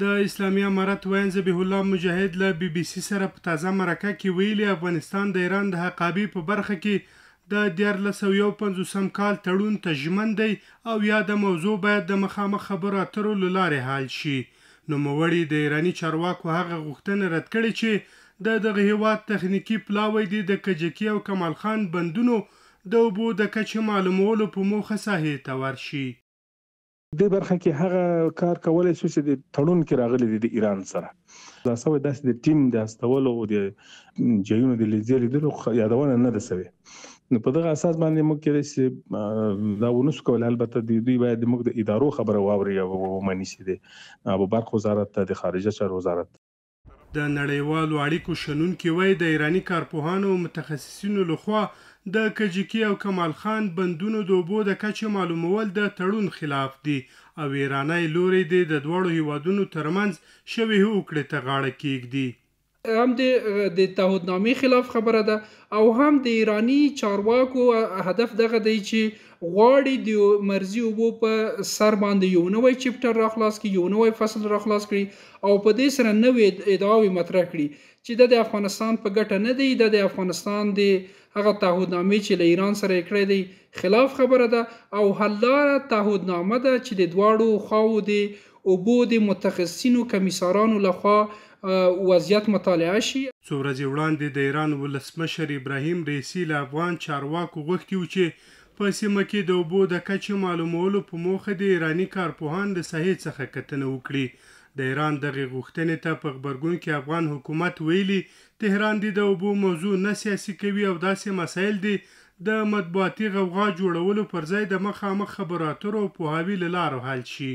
د اسلامي امارت وین ذبیح الله مجاهد له بي بي سي سره په تازه مرکه کې ویلي افغانستان د ایران د حقابي په برخه کې د 1950 کال تړون تجمن دی او یا د موضوع باید د مخامخ خبرو اترو لاره حل شي نو موړي د ایرانی چارواکو هغه غوښتنه رد کړې چې د دغه هیواد تخنیکی پلاوی دی د کجکی او کمال خان بندونو د وبو د کچ معلومولو په موخه ساحې ته ورشي دې برخه کې هغه کار کولای شو چې د تړون کې راغلي د ایران سره دا سوي داسې د ټیم د استولو او د جېونو د لیدل د یادونه نه ده سوي نو په دغه اساس باندې موږ کېدای شي دا ونسو کول البته د دوی باید موږ د ادارو خبره واوري او ومني شي د ابو برق وزارت ته د خارجه چارو وزارت د نړیوالو اړیکو شنونکي وای د ایرانی کارپوهانو او متخصصینو لخوا د کجکی او کمال خان بندونو د اوبو د کچې معلومول د تړون خلاف دي او ایرانی لوري د دوړو هیوادونو ترمنځ شوي هوکړې ته غاړه کیږدي هم د تعهدنامې خلاف خبره ده او هم د ایرانی چارواکو هدف دغه دی چې غواړي د مرزي اوبو په سر باندې یو نوې چپټر راخلاص کړي یو نوې فصل راخلاص کړي او په دې سره نوې ادعاوي مطرح کړي چې د افغانستان په ګټه نه دی د افغانستان د هغه تعهدنامې چې له ایران سره کړې دی خلاف خبره ده او حلاره تعهدنامه ده چې د دواړو خواو د اوبو د متخصصینو کمیسارانو لخوا وضعیت مطالعه شي څو ورځې وړاندې د ایران ولسمشر ابراهیم رئیسی له افغان چارواکو غوښتي و چې په سیمه کې د اوبو د کچې معلومولو په موخه د ایرانی کارپوهان د صحې څخه کتنه وکړي د ایران دغه غوښتنې ته په خبرګون کې افغان حکومت ویلي تهران د اوبو موضوع نه سیاسي کوي او داسې مسایل دي د مطبوعاتي غوغا جوړولو پر ځای د مخامخ خبراتو او پوهاوی لاره حل شي